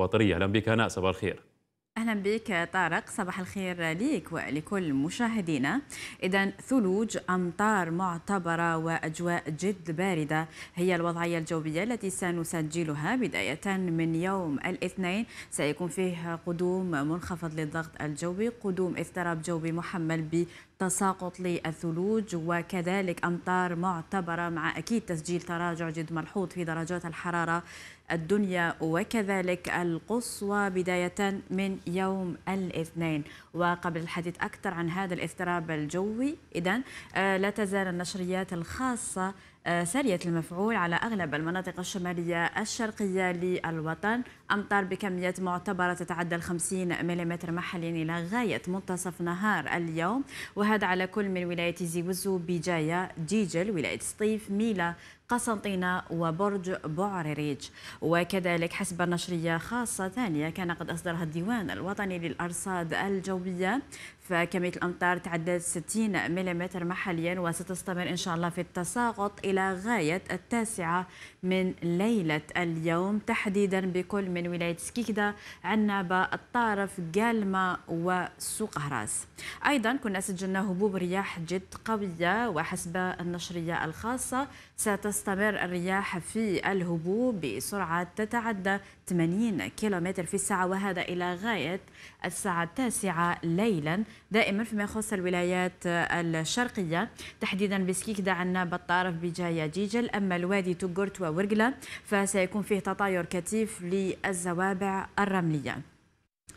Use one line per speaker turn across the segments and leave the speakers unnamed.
الإكواطرية أهلا بك هناء صباح الخير اهلا بك طارق صباح الخير ليك ولكل مشاهدينا اذا ثلوج امطار معتبره واجواء جد بارده هي الوضعيه الجويه التي سنسجلها بدايه من يوم الاثنين سيكون فيه قدوم منخفض للضغط الجوي قدوم اضطراب جوي محمل ب تساقط للثلوج وكذلك أمطار معتبرة مع أكيد تسجيل تراجع جد ملحوظ في درجات الحرارة الدنيا وكذلك القصوى بداية من يوم الاثنين وقبل الحديث أكثر عن هذا الاضطراب الجوي إذا آه، لا تزال النشريات الخاصة آه، سارية المفعول على أغلب المناطق الشمالية الشرقية للوطن أمطار بكميات معتبرة تتعدى ال 50 ملم محليا إلى غاية منتصف نهار اليوم وهذا على كل من ولاية زيوزو بجاية جيجل ولاية سطيف ميلا قسنطينة وبرج بوعريريج وكذلك حسب نشرية خاصة ثانية كان قد أصدرها الديوان الوطني للأرصاد الجوية كمية الأمطار تعدت 60 ملم محليا وستستمر إن شاء الله في التساقط إلى غاية التاسعة من ليلة اليوم تحديدا بكل من ولاية سكيكدا عنابة الطارف قالمة هراس أيضا كنا سجلنا هبوب رياح جد قوية وحسب النشرية الخاصة ستستمر الرياح في الهبوب بسرعة تتعدى 80 كيلومتر في الساعة وهذا إلى غاية الساعة التاسعة ليلا دائما فيما يخص الولايات الشرقية تحديدا بسكيكدا عناب بالطرف بجاية جيجل أما الوادي توغرت وورقلة فسيكون فيه تطاير كثيف للزوابع الرملية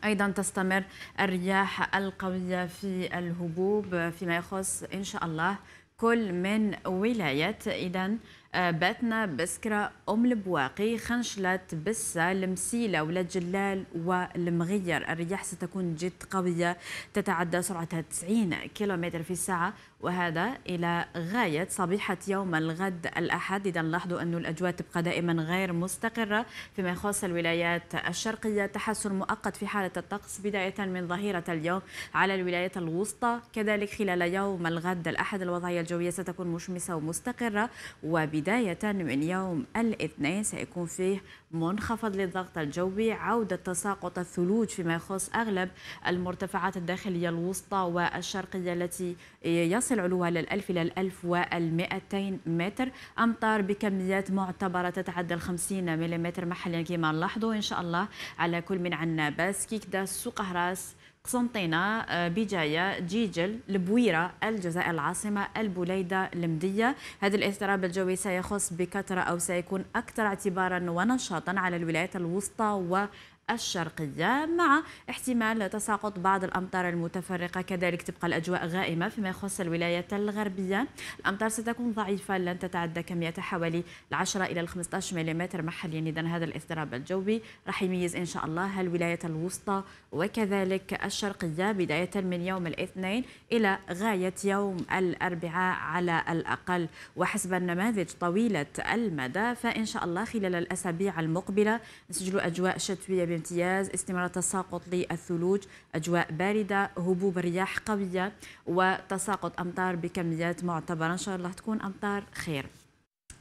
ايضا تستمر الرياح القويه في الهبوب فيما يخص ان شاء الله كل من ولايه اذا باتنا بسكرة أم البواقي خنشلة بسة المسيلة ولا جلال والمغير الرياح ستكون جد قوية تتعدى سرعتها 90 كيلومتر في الساعة وهذا إلى غاية صبيحة يوم الغد الأحد إذا لاحظوا أن الأجواء تبقى دائما غير مستقرة فيما يخص الولايات الشرقية تحسن مؤقت في حالة الطقس بداية من ظهيرة اليوم على الولايات الوسطى كذلك خلال يوم الغد الأحد الوضعية الجوية ستكون مشمسة ومستقرة وبداية بداية من يوم الاثنين سيكون فيه منخفض للضغط الجوي عودة تساقط الثلوج فيما يخص أغلب المرتفعات الداخلية الوسطى والشرقية التي يصل علوها لل 1000 إلى 1200 متر أمطار بكميات معتبرة تتعدى ال 50 ملم محليا كما نلاحظه إن شاء الله على كل من عنا باسكيك داس وقهراس قسنطينة آه، بجاية جيجل البويرة الجزائر العاصمة البوليده المدية هذا الاضطراب الجوي سيخص بكثرة أو سيكون أكثر اعتبارا ونشاطا على الولايات الوسطى و الشرقية مع احتمال تساقط بعض الأمطار المتفرقة كذلك تبقى الأجواء غائمة فيما يخص الولايات الغربية الأمطار ستكون ضعيفة لن تتعدى كمية حوالي 10 إلى 15 ملم محليا إذا هذا الاضطراب الجوي راح يميز إن شاء الله الولايات الوسطى وكذلك الشرقية بداية من يوم الاثنين إلى غاية يوم الأربعاء على الأقل وحسب النماذج طويلة المدى فإن شاء الله خلال الأسابيع المقبلة نسجل أجواء شتوية بامتياز استمرار تساقط للثلوج أجواء باردة هبوب رياح قوية وتساقط أمطار بكميات معتبرة إن شاء الله تكون أمطار خير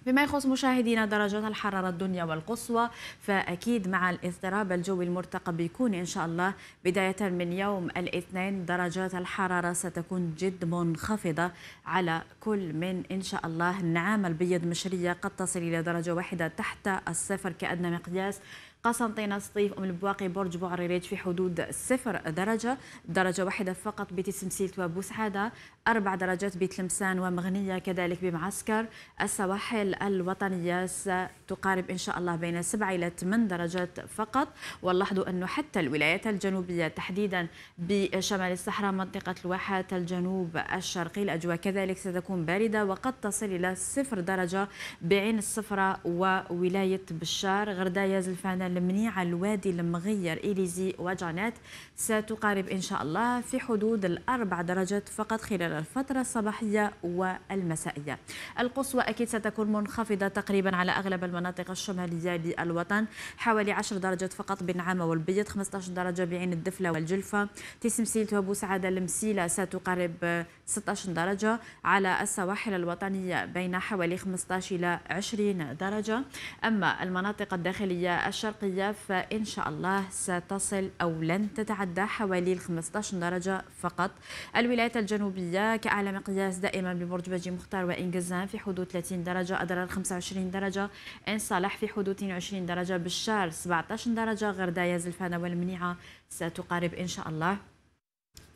بما يخص مشاهدينا درجات الحرارة الدنيا والقصوى فأكيد مع الاضطراب الجوي المرتقب بيكون إن شاء الله بداية من يوم الاثنين درجات الحرارة ستكون جد منخفضة على كل من إن شاء الله النعامة البيض مشرية قد تصل إلى درجة واحدة تحت الصفر كأدنى مقياس قسنطينة سطيف أم البواقي برج بوعريريج في حدود صفر درجة درجة واحدة فقط بتسمسيلت وبوسعادة أربع درجات بتلمسان ومغنية كذلك بمعسكر السواحل الوطنية ستقارب إن شاء الله بين سبع إلى ثمان درجات فقط ولاحظوا أنه حتى الولايات الجنوبية تحديدا بشمال الصحراء منطقة الواحات الجنوب الشرقي الأجواء كذلك ستكون باردة وقد تصل إلى صفر درجة بعين الصفرة وولاية بشار غردايا زلفان المنيعة الوادي المغير إليزي وجانات ستقارب إن شاء الله في حدود الأربع درجات فقط خلال الفترة الصباحية والمسائية القصوى أكيد ستكون منخفضة تقريبا على أغلب المناطق الشمالية للوطن حوالي 10 درجات فقط عامة والبيض 15 درجة بعين الدفلة والجلفة تسمسيل توابو سعادة المسيلة ستقارب 16 درجة على السواحل الوطنية بين حوالي 15 إلى 20 درجة أما المناطق الداخلية الشرقية الشرقية فإن شاء الله ستصل أو لن تتعدى حوالي 15 درجة فقط الولايات الجنوبية كأعلى مقياس دائما ببرج باجي مختار وإنجزان في حدود 30 درجة أدرار 25 درجة إن صالح في حدود 22 درجة بالشار 17 درجة غردايا زلفانة والمنيعة ستقارب إن شاء الله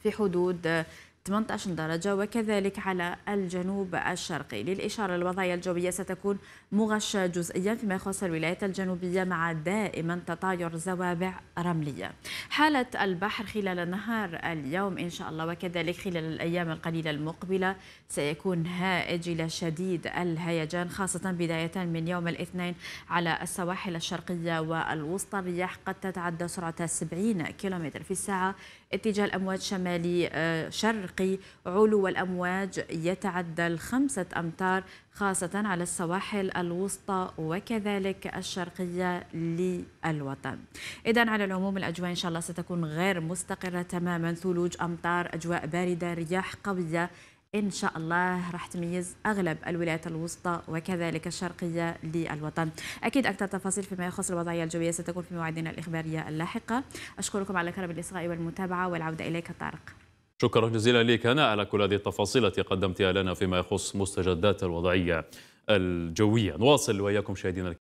في حدود 18 درجة وكذلك على الجنوب الشرقي للإشارة الوضعية الجوية ستكون مغشة جزئيا فيما يخص الولايات الجنوبية مع دائما تطاير زوابع رملية حالة البحر خلال النهار اليوم إن شاء الله وكذلك خلال الأيام القليلة المقبلة سيكون هائج إلى شديد الهيجان خاصة بداية من يوم الاثنين على السواحل الشرقية والوسطى الرياح قد تتعدى سرعة 70 كم في الساعة اتجاه الأمواج شمالي آه، شرق يلقي علو الأمواج يتعدى الخمسة أمتار خاصة على السواحل الوسطى وكذلك الشرقية للوطن إذا على العموم الأجواء إن شاء الله ستكون غير مستقرة تماما ثلوج أمطار أجواء باردة رياح قوية إن شاء الله راح تميز أغلب الولايات الوسطى وكذلك الشرقية للوطن أكيد أكثر تفاصيل فيما يخص الوضعية الجوية ستكون في موعدنا الإخبارية اللاحقة أشكركم على كرم الإصغاء والمتابعة والعودة إليك طارق شكرا جزيلا لك هنا على كل هذه التفاصيل التي قدمتها لنا فيما يخص مستجدات الوضعية الجوية نواصل وإياكم مشاهدينا